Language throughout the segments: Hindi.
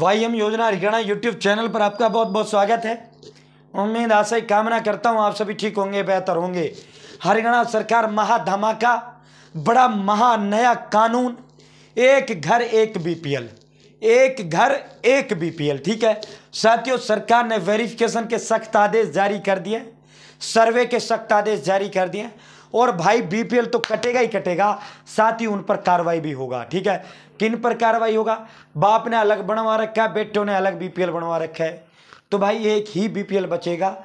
वाई एम योजना हरियाणा यूट्यूब चैनल पर आपका बहुत बहुत स्वागत है उम्मीद आशा कामना करता हूँ आप सभी ठीक होंगे बेहतर होंगे हरियाणा सरकार महाधमाका बड़ा महा नया कानून एक घर एक बीपीएल एक घर एक बीपीएल ठीक है साथियों सरकार ने वेरिफिकेशन के सख्त आदेश जारी कर दिए सर्वे के सख्त आदेश जारी कर दिए और भाई बीपीएल तो कटेगा ही कटेगा साथ ही उन पर कार्रवाई भी होगा ठीक है किन पर कार्रवाई होगा बाप ने अलग बनवा रखा है बेटों ने अलग बीपीएल बनवा रखा है तो भाई एक ही बीपीएल बचेगा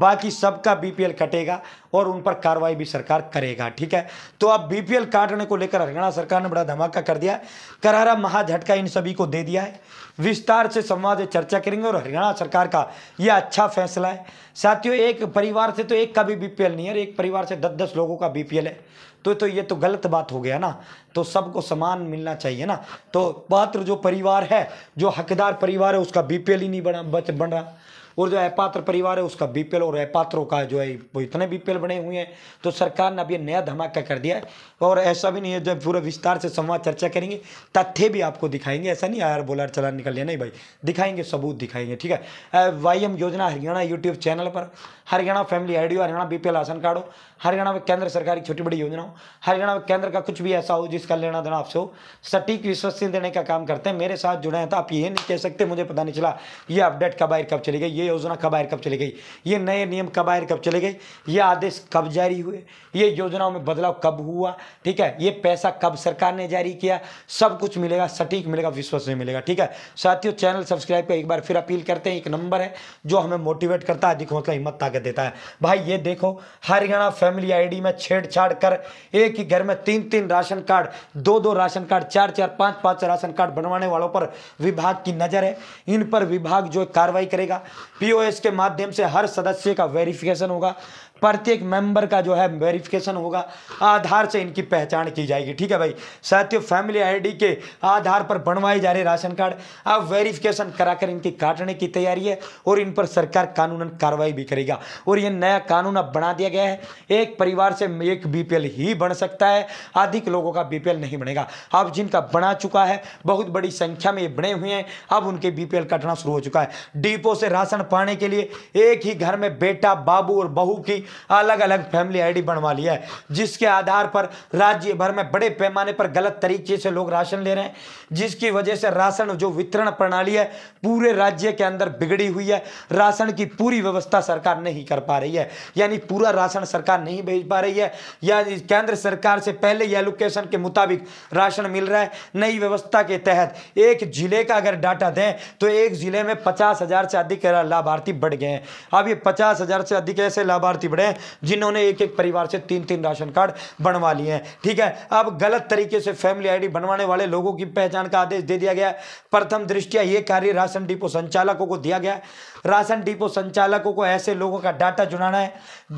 बाकी सबका बीपीएल कटेगा और उन पर कार्रवाई भी सरकार करेगा ठीक है तो अब बीपीएल काटने को लेकर हरियाणा सरकार ने बड़ा धमाका कर दिया करारा महाझटका इन सभी को दे दिया है विस्तार से संवाद चर्चा करेंगे और हरियाणा सरकार का यह अच्छा फैसला है साथियों एक परिवार से तो एक का भी बीपीएल नहीं है एक परिवार से दस दस लोगों का बीपीएल है तो तो ये तो गलत बात हो गया ना तो सबको समान मिलना चाहिए ना तो पात्र जो परिवार है जो हकदार परिवार है उसका बीपीएल ही नहीं बना बच बन रहा और जो अपात्र परिवार है उसका बीपीएल और अपात्रों का जो है वो इतने बीपीएल बने हुए हैं तो सरकार ने अभी नया धमाका कर दिया है और ऐसा भी नहीं है जब पूरे विस्तार से संवाद चर्चा करेंगे तथ्य भी आपको दिखाएंगे ऐसा नहीं आर बोला चला निकल लिया नहीं भाई दिखाएंगे सबूत दिखाएंगे ठीक है वाई एम योजना हरियाणा यूट्यूब चैनल पर हरियाणा फैमिली आईडियो हरियाणा बीपीएल राशन कार्ड हो हरियाणा में केंद्र सरकार की छोटी बड़ी योजना हो हरियाणा में केंद्र का कुछ भी ऐसा हो जिसका लेना देना आपसे हो सटीक विश्वसनीय देने का काम करते हैं मेरे साथ जुड़े हैं तो आप ये नहीं कह सकते मुझे पता नहीं चला ये अपडेट कब आयर कब चली गई ये योजना कब आयर कब चली गई ये नए नियम कब आयर कब चले गए ये आदेश कब जारी हुए ये योजनाओं में बदलाव कब हुआ ठीक है ये पैसा कब सरकार ने जारी किया सब कुछ मिलेगा सटीक मिलेगा विश्वसनीय मिलेगा ठीक है साथियों चैनल सब्सक्राइब कर एक बार फिर अपील करते हैं एक नंबर है जो हमें मोटिवेट करता है अधिक मतलब हिम्मत ताकत देता है भाई ये देखो हरियाणा फैमिली आई में छेड़छाड़ कर एक ही घर में तीन तीन राशन कार्ड दो दो राशन कार्ड चार चार पाँच पाँच राशन कार्ड बनवाने वालों पर विभाग की नज़र है इन पर विभाग जो कार्रवाई करेगा पीओएस के माध्यम से हर सदस्य का वेरिफिकेशन होगा प्रत्येक मेंबर का जो है वेरिफिकेशन होगा आधार से इनकी पहचान की जाएगी ठीक है भाई साथियों फैमिली आईडी के आधार पर बनवाए जा रहे राशन कार्ड अब वेरिफिकेशन कराकर इनकी काटने की तैयारी है और इन पर सरकार कानूनन कार्रवाई भी करेगा और ये नया कानून अब बना दिया गया है एक परिवार से एक बीपीएल ही बन सकता है अधिक लोगों का बीपीएल नहीं बनेगा अब जिनका बना चुका है बहुत बड़ी संख्या में बने हुए हैं अब उनके बीपीएल कटना शुरू हो चुका है डिपो से राशन पाने के लिए एक ही घर में बेटा बाबू और बहू की अलग अलग फैमिली आईडी बनवा लिया है जिसके आधार पर राज्य भर में बड़े पैमाने पर गलत तरीके से लोग राशन ले रहे हैं जिसकी वजह से राशन जो वितरण प्रणाली है पूरे राज्य के अंदर बिगड़ी हुई है राशन की पूरी व्यवस्था सरकार नहीं कर पा रही है यानी पूरा राशन सरकार नहीं भेज पा रही है या केंद्र सरकार से पहले एलोकेशन के मुताबिक राशन मिल रहा है नई व्यवस्था के तहत एक जिले का अगर डाटा दें तो एक जिले में पचास हजार से अधिक लाभार्थी बढ़ गए हैं अब ये पचास हजार से अधिक ऐसे लाभार्थी बढ़े जोड़े हैं जिन्होंने एक एक परिवार से तीन तीन राशन कार्ड बनवा लिए हैं ठीक है अब गलत तरीके से फैमिली आईडी बनवाने वाले लोगों की पहचान का आदेश दे दिया गया है प्रथम दृष्टिया ये कार्य राशन डिपो संचालकों को दिया गया है राशन डिपो संचालकों को ऐसे लोगों का डाटा जुड़ाना है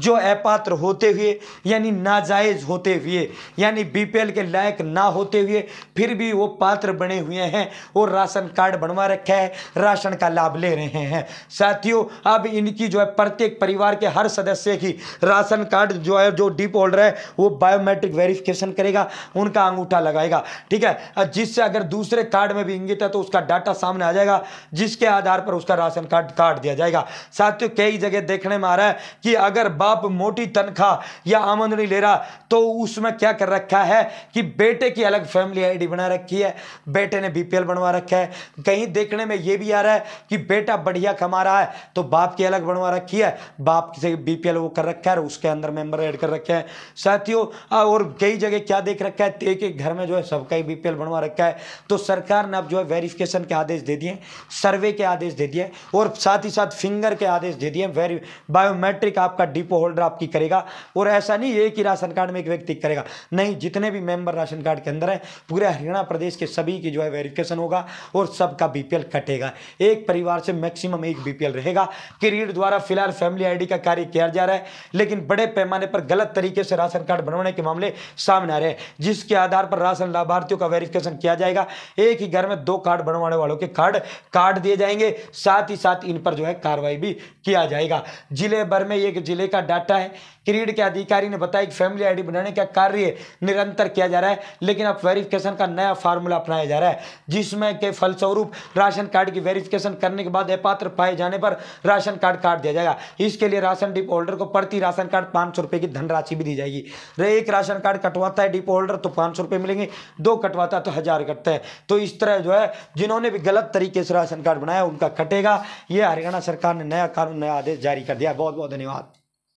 जो अपात्र होते हुए यानी नाजायज होते हुए यानी बीपीएल के लायक ना होते हुए फिर भी वो पात्र बने हुए हैं और राशन कार्ड बनवा रखा है राशन का लाभ ले रहे हैं साथियों अब इनकी जो है प्रत्येक परिवार के हर सदस्य की राशन कार्ड जो है जो डीप होल्डर है वो बायोमेट्रिक वेरिफिकेशन करेगा उनका अंगूठा लगाएगा ठीक है जिससे अगर दूसरे कार्ड में भी इंगित है तो उसका डाटा सामने आ जाएगा जिसके आधार पर उसका राशन कार्ड काट दिया जाएगा साथियों कई जगह देखने में आ रहा है कि अगर बाप मोटी तनख्वाह या आमदनी ले रहा तो उसमें क्या कर रखा है कि बेटे की अलग फैमिली आई बना रखी है बेटे ने बी बनवा रखा है कहीं देखने में यह भी आ रहा है कि बेटा बढ़िया कमा रहा है तो बाप की अलग बनवा रखी है बाप से बीपीएल वो कर कर रखा है और उसके अंदर मेंबर ऐड कर रखे हैं साथियों और कई जगह क्या देख रखा है एक एक घर में जो है सबका ही बीपीएल बनवा रखा है तो सरकार ने अब जो है वेरिफिकेशन के आदेश दे दिए सर्वे के आदेश दे दिए और साथ ही साथ फिंगर के आदेश दे दिए वेरी बायोमेट्रिक आपका डिपो होल्डर आपकी करेगा और ऐसा नहीं एक ही राशन कार्ड में एक व्यक्ति करेगा नहीं जितने भी मेंबर राशन कार्ड के अंदर है पूरे हरियाणा प्रदेश के सभी की जो है वेरिफिकेशन होगा और सबका बीपीएल कटेगा एक परिवार से मैक्सिमम एक बीपीएल रहेगा किरीट द्वारा फिलहाल फैमिली आईडी का कार्य किया जा रहा है लेकिन बड़े पैमाने पर गलत तरीके से राशन कार्ड बनवाने के मामले सामने आ रहे हैं जिसके आधार पर राशन लाभार्थियों का वेरिफिकेशन किया जाएगा एक ही घर में दो कार्ड बनवाने वालों के कार्ड कार्ड दिए जाएंगे साथ ही साथ इन पर जो है कार्रवाई भी किया जाएगा जिले भर में एक जिले का डाटा है क्रीड के अधिकारी ने बताया कि फैमिली आईडी बनाने का कार्य निरंतर किया जा रहा है लेकिन अब वेरिफिकेशन का नया फार्मूला अपनाया जा रहा है जिसमें के फलस्वरूप राशन कार्ड की वेरिफिकेशन करने के बाद अपात्र पाए जाने पर राशन कार्ड काट दिया जाएगा इसके लिए राशन डिप होल्डर को प्रति राशन कार्ड पाँच सौ रुपये की धनराशि भी दी जाएगी रहे एक राशन कार्ड कटवाता है डिपो होल्डर तो पाँच सौ रुपये मिलेंगे दो कटवाता है तो हज़ार कटता है तो इस तरह जो है जिन्होंने भी गलत तरीके से राशन कार्ड बनाया उनका कटेगा ये हरियाणा सरकार ने नया कानून नया आदेश जारी कर दिया बहुत बहुत धन्यवाद